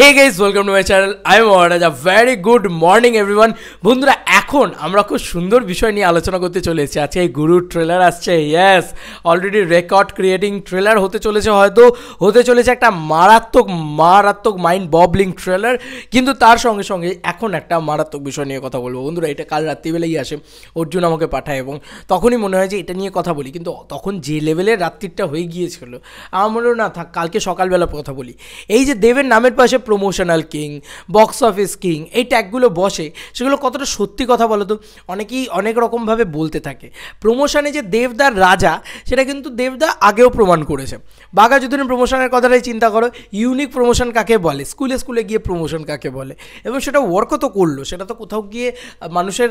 hey guys welcome to my channel আমি Maharaj a very good morning everyone বন্ধুরা এখন আমরা খুব সুন্দর বিষয় নিয়ে আলোচনা করতে চলে এসেছি আজকে এই গুরুর ট্রেলার আসছে yes already record creating trailer হতে চলেছে হয়তো হতে চলেছে একটা মারাত্মক মারাত্মক মাইন্ড ববলিং ট্রেলার কিন্তু তার সঙ্গে সঙ্গে এখন একটা মারাত্মক বিষয় নিয়ে কথা বলবো বন্ধুরা এটা কাল রাত্রিবেলাই আসে অর্জুন আমাকে পাঠায় এবং তখনই মনে হয় যে এটা নিয়ে কথা বলি কিন্তু তখন যে লেভেলের রাত্রিটা হয়ে গিয়েছিল আমার মনে না থাক কালকে সকালবেলা কথা বলি এই যে দেবের নামের পাশে promotional king box office king এই ট্যাগগুলো বসে সেগুলো কতটা সত্যি কথা বলো তো অনেকেই অনেক রকমভাবে বলতে থাকে প্রমোশনে যে দেবদার রাজা সেটা কিন্তু দেবদা আগেও প্রমাণ করেছে বাঘা যদি প্রমোশনের কথাটাই চিন্তা করো ইউনিক প্রমোশন কাকে বলে স্কুলে স্কুলে গিয়ে প্রমোশন কাকে বলে এবং সেটা ওয়ার্কও তো করলো সেটা তো কোথাও গিয়ে মানুষের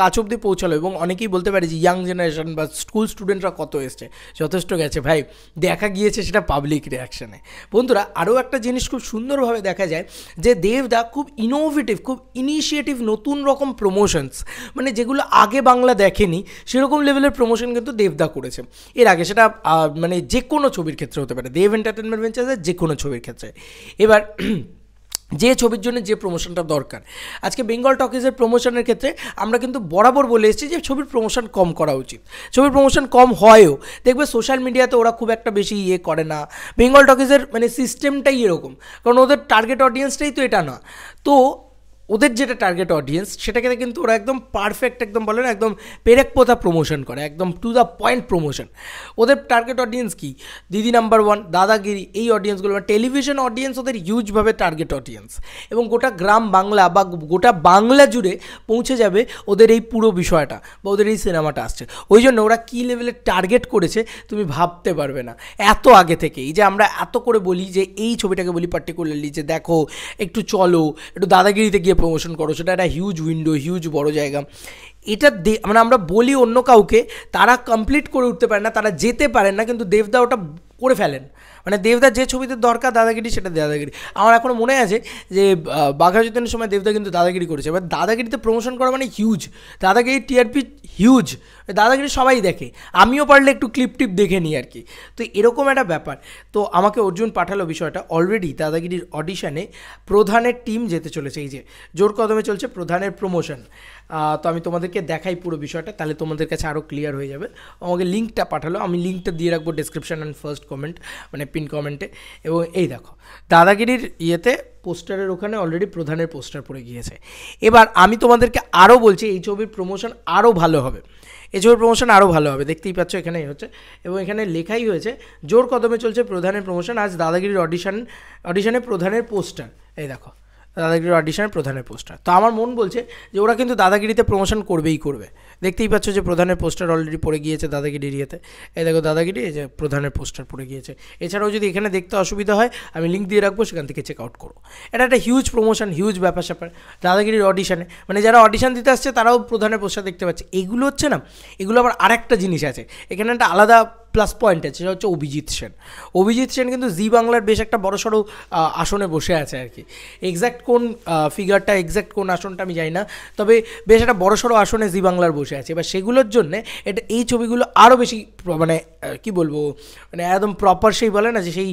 কাছ অবধি পৌঁছালো এবং অনেকেই বলতে পারে যে ইয়াং জেনারেশন বা স্কুল স্টুডেন্টরা কত এসছে যথেষ্ট গেছে ভাই দেখা গিয়েছে সেটা পাবলিক রিয়াকশানে বন্ধুরা আরও একটা জিনিস খুব সুন্দরভাবে দেখা দেখা যায় যে দেবদা খুব ইনোভেটিভ খুব ইনিশিয়েটিভ নতুন রকম প্রমোশনস মানে যেগুলো আগে বাংলা দেখেনি সেরকম লেভেলের প্রমোশন কিন্তু দেবদা করেছে এর আগে সেটা মানে যে কোনো ছবির ক্ষেত্রে হতে পারে দেব এন্টারটেনমেন্ট ভেঞ্চার্সের যে কোনো ছবির ক্ষেত্রে এবার যে ছবির জন্য যে প্রমোশনটা দরকার আজকে বেঙ্গল টকিজের প্রমোশনের ক্ষেত্রে আমরা কিন্তু বরাবর বলে এসেছি যে ছবির প্রমোশন কম করা উচিত ছবির প্রমোশন কম হয়ও দেখবে সোশ্যাল মিডিয়াতে ওরা খুব একটা বেশি ইয়ে করে না বেঙ্গল টকিজের মানে সিস্টেমটাই এরকম কারণ ওদের টার্গেট অডিয়েন্সটাই তো এটা না তো ওদের যেটা টার্গেট অডিয়েন্স সেটাকে কিন্তু ওরা একদম পারফেক্ট একদম বলে না একদম পেরেক পোতা প্রমোশন করে একদম টু দ্য পয়েন্ট প্রমোশন ওদের টার্গেট অডিয়েন্স কি দিদি নাম্বার ওয়ান দাদাগিরি এই অডিয়েন্সগুলো বা টেলিভিশন অডিয়েন্স ওদের হিউজভাবে টার্গেট অডিয়েন্স এবং গোটা গ্রাম বাংলা বা গোটা বাংলা জুড়ে পৌঁছে যাবে ওদের এই পুরো বিষয়টা বা ওদের এই সিনেমাটা আসছে ওই জন্য ওরা কী লেভেলে টার্গেট করেছে তুমি ভাবতে পারবে না এত আগে থেকে এই যে আমরা এত করে বলি যে এই ছবিটাকে বলি পার্টিকুলারলি যে দেখো একটু চলো একটু দাদাগিরিতে গিয়ে প্রমোশন করো সেটা একটা হিউজ উইন্ডো হিউজ বড় জায়গা এটা দে মানে আমরা বলি অন্য কাউকে তারা কমপ্লিট করে উঠতে পারে না তারা যেতে পারেন না কিন্তু দেবদা ওটা করে ফেলেন মানে দেবদার যে ছবিতে দরকার দাদাগিরি সেটা দাদাগিরি আমার এখনও মনে আছে যে বাঘা সময় দেবদা কিন্তু দাদাগিরি করেছে এবার দাদাগিরিতে প্রমোশন করা মানে huge Dadagiri TRP huge Dadagiri সবাই দেখে আমিও পারলে একটু ক্লিপ টিপ দেখে নিই আর কি তো এরকম একটা ব্যাপার তো আমাকে অর্জুন পাঠালো বিষয়টা অলরেডি দাদাগিরির অডিশানে প্রধানের টিম যেতে চলেছে এই যে জোর কদমে চলছে প্রধানের প্রমোশন তো আমি তোমাদেরকে দেখাই পুরো বিষয়টা তাহলে তোমাদের কাছে আরও ক্লিয়ার হয়ে যাবে আমাকে লিঙ্কটা পাঠালো আমি লিঙ্কটা দিয়ে রাখবো ডিসক্রিপশান অ্যান্ড ফার্স্ট কমেন্ট মানে পিন কমেন্টে এবং এই দেখো দাদাগিরির ইয়েতে পোস্টারের ওখানে অলরেডি প্রধানের পোস্টার পড়ে গিয়েছে এবার আমি তোমাদেরকে আরও বলছি এই ছবির প্রমোশন আরও ভালো হবে এই ছবির প্রমোশন আরও ভালো হবে দেখতেই পাচ্ছ এখানেই হচ্ছে এবং এখানে লেখাই হয়েছে জোর কদমে চলছে প্রধানের প্রমোশন আজ দাদাগিরির অডিশান অডিশানে প্রধানের পোস্টার এই দেখো দাদাগিরির অডিশনের প্রধানের পোস্টার তো আমার মন বলছে যে ওরা কিন্তু দাদাগিরিতে প্রমোশন করবেই করবে দেখতেই পাচ্ছ যে প্রধানের পোস্টার অলরেডি পড়ে গিয়েছে দাদাগিরির ইয়েতে এ দেখো দাদাগিরি এই যে প্রধানের পোস্টার পড়ে গিয়েছে এছাড়াও যদি এখানে দেখতে অসুবিধা হয় আমি লিঙ্ক দিয়ে রাখবো সেখান থেকে চেক আউট করো এটা একটা হিউজ প্রমোশন হিউজ ব্যাপার স্যাপার দাদাগিরির অডিশনে মানে যারা অডিশন দিতে আসছে তারাও প্রধানের পোস্টার দেখতে পাচ্ছে এগুলো হচ্ছে না এগুলো আবার আরেকটা জিনিস আছে এখানে একটা আলাদা প্লাস পয়েন্টে সেটা হচ্ছে অভিজিৎ সেন অভিজিৎ সেন কিন্তু জি বাংলার বেশ একটা বড়সড় আসনে বসে আছে আর কি এক্স্যাক্ট কোন ফিগারটা এক্স্যাক্ট কোন আসনটা আমি জানি না তবে বেশ একটা বড়সড় আসনে জি বাংলার বসে আছে এবার সেগুলোর জন্যে এটা এই ছবিগুলো আরও বেশি মানে কি বলবো মানে একদম প্রপার সেই বলে না যে সেই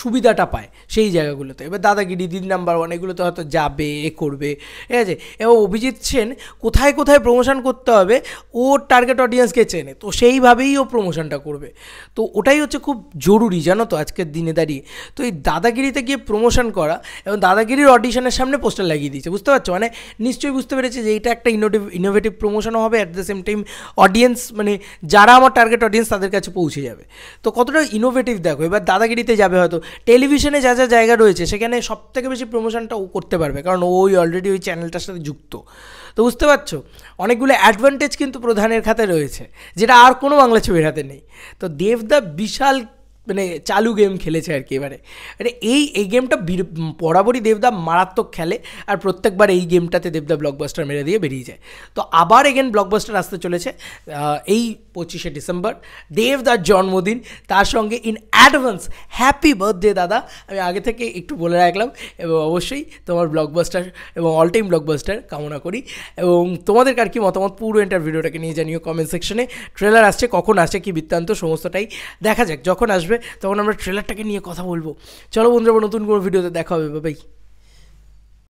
সুবিধাটা পায় সেই জায়গাগুলোতে এবার দাদাগিরি দিদি নাম্বার ওয়ান এগুলোতে হয়তো যাবে এ করবে ঠিক আছে এবং অভিজিৎ সেন কোথায় কোথায় প্রমোশন করতে হবে ও টার্গেট অডিয়েন্সকে চেনে তো সেইভাবেই ও প্রমোশনটা করবে তো ওটাই হচ্ছে খুব জরুরি জানো তো আজকের দিনে দাঁড়িয়ে তো এই দাদাগিরিতে গিয়ে প্রমোশন করা এবং দাদাগিরির অডিশনের সামনে পোস্টার লাগিয়ে দিয়েছে বুঝতে পারছো মানে নিশ্চয়ই বুঝতে পেরেছি যে এটা একটা ইনোভেটিভ ইনোভেটিভ প্রমোশনও হবে at the same time audience মানে যারা আমার টার্গেট অডিয়েন্স তাদের কাছে কাছে পৌঁছে যাবে তো কতটা ইনোভেটিভ দেখো এবার দাদাগিরিতে যাবে হয়তো টেলিভিশনে যা যা জায়গা রয়েছে সেখানে সব থেকে বেশি প্রমোশনটা ও করতে পারবে কারণ ওই অলরেডি ওই চ্যানেলটার সাথে যুক্ত তো বুঝতে পারছো অনেকগুলো অ্যাডভান্টেজ কিন্তু প্রধানের খাতে রয়েছে যেটা আর কোনো বাংলা ছবির হাতে নেই তো দেব দ্য বিশাল মানে চালু গেম খেলেছে আর কি এবারে মানে এই এই গেমটা বরাবরই দেবদা মারাত্মক খেলে আর প্রত্যেকবার এই গেমটাতে দেবদা ব্লকবাস্টার মেরে দিয়ে বেরিয়ে যায় তো আবার এগেন ব্লকবাস্টার আসতে চলেছে এই পঁচিশে ডিসেম্বর দেবদার জন্মদিন তার সঙ্গে ইন অ্যাডভান্স হ্যাপি বার্থডে দাদা আমি আগে থেকে একটু বলে রাখলাম এবং অবশ্যই তোমার ব্লকবাস্টার এবং অল টাইম ব্লকবাস্টার কামনা করি এবং তোমাদের আর কি মতামত পুরো এন্টার ভিডিওটাকে নিয়ে জানিও কমেন্ট সেকশনে ট্রেলার আসছে কখন আসছে কি বৃত্তান্ত সমস্তটাই দেখা যাক যখন আসবে তখন আমরা ট্রেলারটাকে নিয়ে কথা বলবো চলো বন্ধুরা নতুন কোনো ভিডিওতে দেখা হবে বাবাই